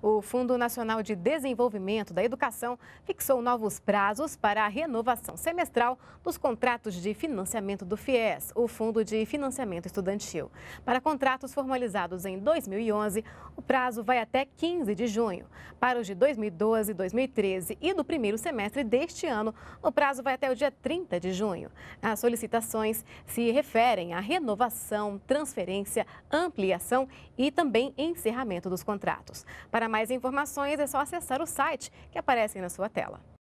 O Fundo Nacional de Desenvolvimento da Educação fixou novos prazos para a renovação semestral dos contratos de financiamento do FIES, o Fundo de Financiamento Estudantil. Para contratos formalizados em 2011, o prazo vai até 15 de junho. Para os de 2012, 2013 e do primeiro semestre deste ano, o prazo vai até o dia 30 de junho. As solicitações se referem à renovação, transferência, ampliação e também encerramento dos contratos. Para para mais informações é só acessar o site que aparece na sua tela.